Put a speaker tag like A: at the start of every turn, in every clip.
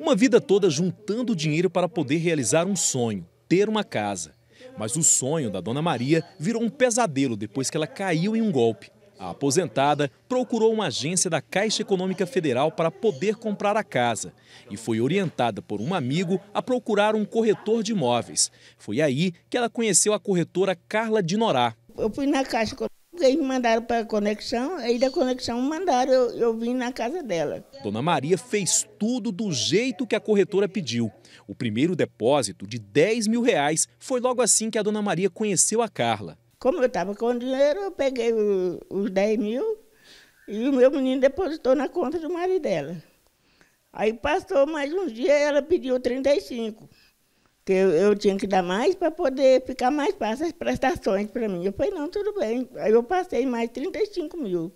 A: Uma vida toda juntando dinheiro para poder realizar um sonho, ter uma casa. Mas o sonho da dona Maria virou um pesadelo depois que ela caiu em um golpe. A aposentada procurou uma agência da Caixa Econômica Federal para poder comprar a casa e foi orientada por um amigo a procurar um corretor de imóveis. Foi aí que ela conheceu a corretora Carla Dinorá.
B: Eu fui na Caixa eles me mandaram para a conexão, aí da conexão mandaram, eu, eu vim na casa dela.
A: Dona Maria fez tudo do jeito que a corretora pediu. O primeiro depósito de 10 mil reais foi logo assim que a Dona Maria conheceu a Carla.
B: Como eu estava com dinheiro, eu peguei o, os 10 mil e o meu menino depositou na conta do marido dela. Aí passou mais uns dias, ela pediu 35 que eu, eu tinha que dar mais para poder ficar mais fácil as prestações para mim. Eu falei, não, tudo bem. Aí eu passei mais 35 mil.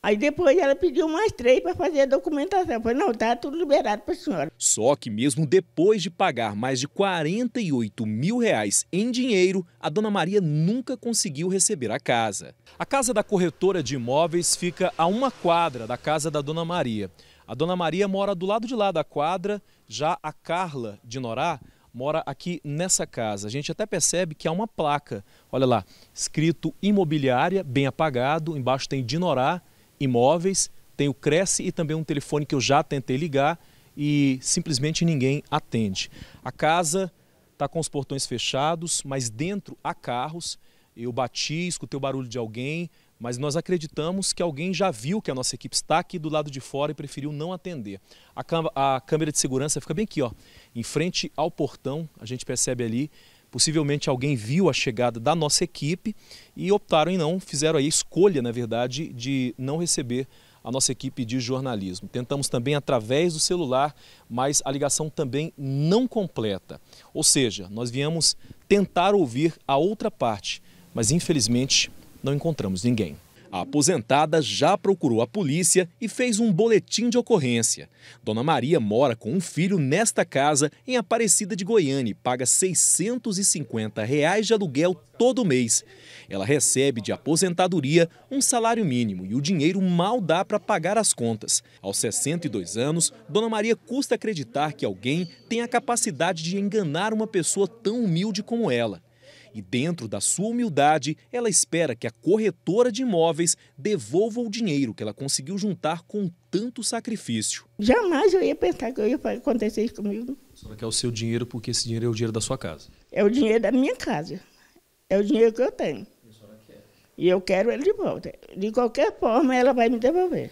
B: Aí depois ela pediu mais três para fazer a documentação. Foi não, está tudo
A: liberado para a senhora. Só que mesmo depois de pagar mais de 48 mil reais em dinheiro, a dona Maria nunca conseguiu receber a casa. A casa da corretora de imóveis fica a uma quadra da casa da dona Maria. A dona Maria mora do lado de lá da quadra, já a Carla de Norá mora aqui nessa casa. A gente até percebe que há uma placa, olha lá, escrito imobiliária, bem apagado, embaixo tem Dinorá, imóveis, tem o Cresce e também um telefone que eu já tentei ligar e simplesmente ninguém atende. A casa está com os portões fechados, mas dentro há carros. Eu bati, escutei o barulho de alguém, mas nós acreditamos que alguém já viu que a nossa equipe está aqui do lado de fora e preferiu não atender. A, a câmera de segurança fica bem aqui, ó, em frente ao portão, a gente percebe ali. Possivelmente alguém viu a chegada da nossa equipe e optaram em não, fizeram aí a escolha, na verdade, de não receber a nossa equipe de jornalismo. Tentamos também através do celular, mas a ligação também não completa. Ou seja, nós viemos tentar ouvir a outra parte, mas infelizmente não encontramos ninguém. A aposentada já procurou a polícia e fez um boletim de ocorrência. Dona Maria mora com um filho nesta casa em Aparecida de Goiânia e paga R$ 650 reais de aluguel todo mês. Ela recebe de aposentadoria um salário mínimo e o dinheiro mal dá para pagar as contas. Aos 62 anos, Dona Maria custa acreditar que alguém tem a capacidade de enganar uma pessoa tão humilde como ela e, dentro da sua humildade, ela espera que a corretora de imóveis devolva o dinheiro que ela conseguiu juntar com tanto sacrifício.
B: Jamais eu ia pensar que ia acontecer isso comigo. A
A: senhora quer o seu dinheiro porque esse dinheiro é o dinheiro da sua casa? É o dinheiro
B: da minha casa. É o dinheiro que eu tenho. E eu quero ele de volta. De qualquer forma, ela vai me devolver.